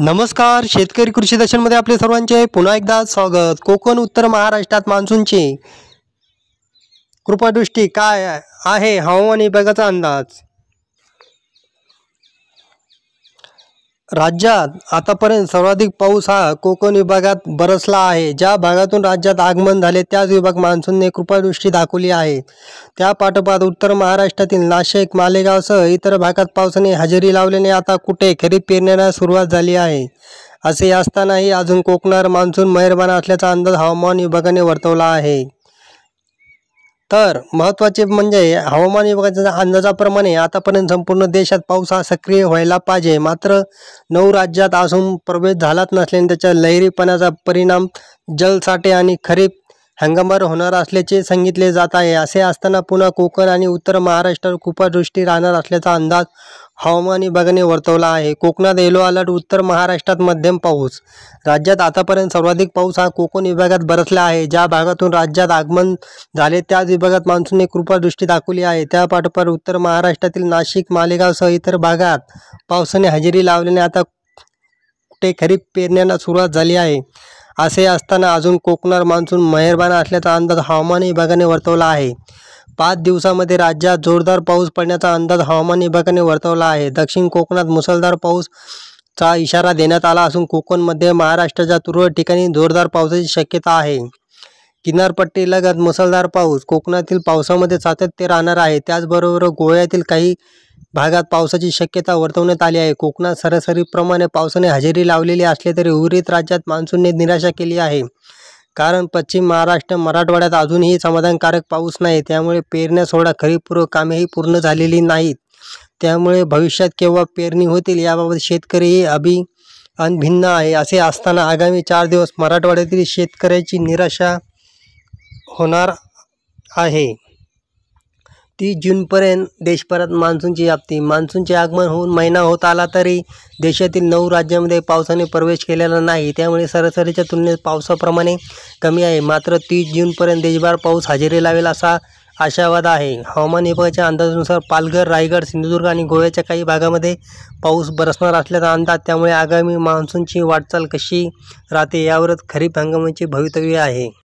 नमस्कार शेतकरी कृषी दर्शनमध्ये आपले सर्वांचे पुन्हा एकदा स्वागत कोकण उत्तर महाराष्ट्रात मान्सूनची कृपादृष्टी काय आहे हवामान विभागाचा अंदाज राज्यात आतापर्यंत सर्वाधिक पाऊस हा कोकण विभागात बरसला आहे ज्या भागातून राज्यात आगमन झाले त्याच विभाग मान्सूनने कृपादृष्टी दाखवली आहे त्या पाठोपाठ उत्तर महाराष्ट्रातील नाशिक मालेगावसह इतर भागात पावसाने हजेरी लावल्याने आता कुठे खरीप पेरण्याला सुरुवात झाली आहे असे असतानाही अजून कोकणावर मान्सून मेहरबान असल्याचा अंदाज हवामान विभागाने वर्तवला आहे तर महत्त्वाचे म्हणजे हवामान विभागाच्या अंदाजाप्रमाणे आतापर्यंत संपूर्ण देशात पाऊस हा सक्रिय व्हायला पाहिजे मात्र नऊ राज्यात अजून प्रवेश झालाच नसल्याने त्याच्या लहरीपणाचा परिणाम जलसाठे आणि खरीप हंगामावर होणार असल्याचे सांगितले जात आहे असे असताना पुन्हा कोकण आणि उत्तर महाराष्ट्रावर कृपादृष्टी राहणार असल्याचा अंदाज हवामान विभागाने वर्तवला आहे कोकणात येलो अलर्ट उत्तर महाराष्ट्रात मध्यम पाऊस राज्यात आतापर्यंत सर्वाधिक पाऊस हा कोकण विभागात बरसला आहे ज्या भागातून राज्यात आगमन झाले त्याच विभागात मान्सूनने कृपादृष्टी दाखवली आहे त्या पाठोपाठ उत्तर महाराष्ट्रातील नाशिक मालेगावसह इतर भागात पावसाने हजेरी लावल्याने आता कुठे खरीप पेरण्याला सुरुवात झाली आहे असे असताना अजून कोकणात मान्सून मेहरबान असल्याचा अंदाज हवामान विभागाने वर्तवला आहे पाच दिवसामध्ये राज्यात जोरदार पाऊस पडण्याचा अंदाज हवामान विभागाने वर्तवला आहे दक्षिण कोकणात मुसळधार पाऊसचा इशारा देण्यात आला असून कोकणमध्ये महाराष्ट्राच्या तुरळक ठिकाणी जोरदार पावसाची शक्यता आहे किनारपट्टीलगत मुसळधार पाऊस कोकणातील पावसामध्ये सातत्य राहणार आहे त्याचबरोबर गोव्यातील काही भागात पावसाची शक्यता वर्तवण्यात आली आहे कोकणात सरासरीप्रमाणे पावसाने हजेरी लावलेली असली तरी उर्वरित राज्यात मान्सूनने निराशा केली आहे कारण पश्चिम महाराष्ट्र मराठवाड्यात अजूनही समाधानकारक पाऊस नाही त्यामुळे पेरण्या सोहळा खरीपूर्व कामेही पूर्ण झालेली नाहीत त्यामुळे भविष्यात केव्हा पेरणी होतील याबाबत शेतकरीही अभि अनभिन्न आहे असे असताना आगामी चार दिवस मराठवाड्यातील शेतकऱ्याची निराशा होणार आहे तीस जूनपर्यंत देशभरात मान्सूनची व्याप्ती मान्सूनचे आगमन होऊन महिना होत आला तरी देशातील नऊ राज्यांमध्ये पावसाने प्रवेश केलेला नाही त्यामुळे सरासरीच्या तुलनेत पावसाप्रमाणे कमी आहे मात्र तीस जूनपर्यंत देशभर पाऊस हजेरी लावेल असा आशावाद आहे हवामान विभागाच्या अंदाजानुसार पालघर रायगड सिंधुदुर्ग आणि गोव्याच्या काही भागामध्ये पाऊस बरसणार असल्याचा अंदाज त्यामुळे आगामी मान्सूनची वाटचाल कशी राहते यावरच खरीप हंगामाचे भवितव्य आहे